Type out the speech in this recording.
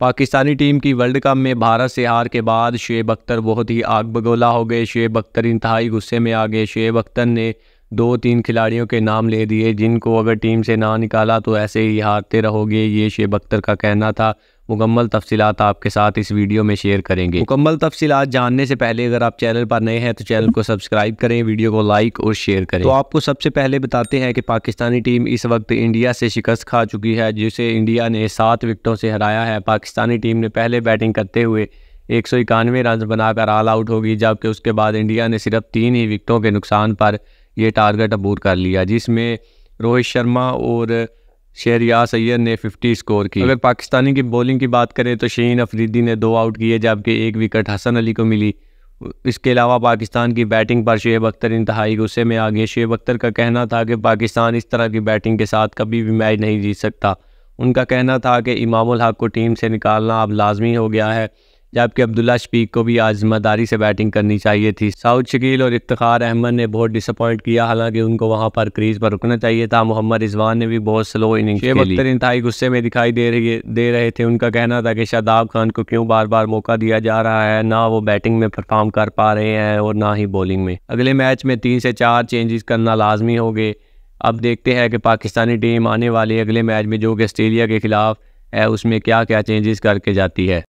Pakistani team की world cup में भारत से हार के बाद शेब अख्तर बहुत ही आग बगोला हो गए शेब अख्तर इंतहाई गुस्से में आ गए शेब अख्तर ने दो तीन खिलाड़ियों के नाम ले दिए जिनको अगर टीम से ना निकाला तो ऐसे ही हारते रहोगे ये शेब अख्तर का कहना था मुकम्मल तफसीत आपके साथ इस वीडियो में शेयर करेंगे मुकम्मल तफसीत जानने से पहले अगर आप चैनल पर नए हैं तो चैनल को सब्सक्राइब करें वीडियो को लाइक और शेयर करें तो आपको सबसे पहले बताते हैं कि पाकिस्तानी टीम इस वक्त इंडिया से शिकस्त खा चुकी है जिसे इंडिया ने सात विकटों से हराया है पाकिस्तानी टीम ने पहले बैटिंग करते हुए एक सौ इक्यानवे रन बनाकर ऑल आउट होगी जबकि उसके बाद इंडिया ने सिर्फ तीन ही विकटों के नुकसान पर ये टारगेट अबूर कर लिया जिसमें रोहित शर्मा और शेरिया सैयद ने 50 स्कोर की अगर पाकिस्तानी की बॉलिंग की बात करें तो शहीन अफरीदी ने दो आउट किए जबकि एक विकेट हसन अली को मिली इसके अलावा पाकिस्तान की बैटिंग पर शुएब अख्तर इंतहाई गुस्से में आ गए शुएब अख्तर का कहना था कि पाकिस्तान इस तरह की बैटिंग के साथ कभी भी मैच नहीं जीत सकता उनका कहना था कि इमामुल हक को टीम से निकालना अब लाजमी हो गया है जबकि अब्दुल्ला शफीक को भी आज से बैटिंग करनी चाहिए थी साउथ शकील और इफ्तार अहमद ने बहुत डिसअपॉइंट किया हालांकि उनको वहाँ पर क्रीज पर रुकना चाहिए था मोहम्मद रिजवान ने भी बहुत स्लो इनिंग शेब इंतहाई गुस्से में दिखाई दे रही दे रहे थे उनका कहना था कि शादाब खान को क्यों बार बार मौका दिया जा रहा है ना वो बैटिंग में परफॉर्म कर पा रहे हैं और ना ही बॉलिंग में अगले मैच में तीन से चार चेंजेस करना लाजमी हो गए अब देखते हैं कि पाकिस्तानी टीम आने वाले अगले मैच में जो कि ऑस्ट्रेलिया के खिलाफ है उसमें क्या क्या चेंजेस करके जाती है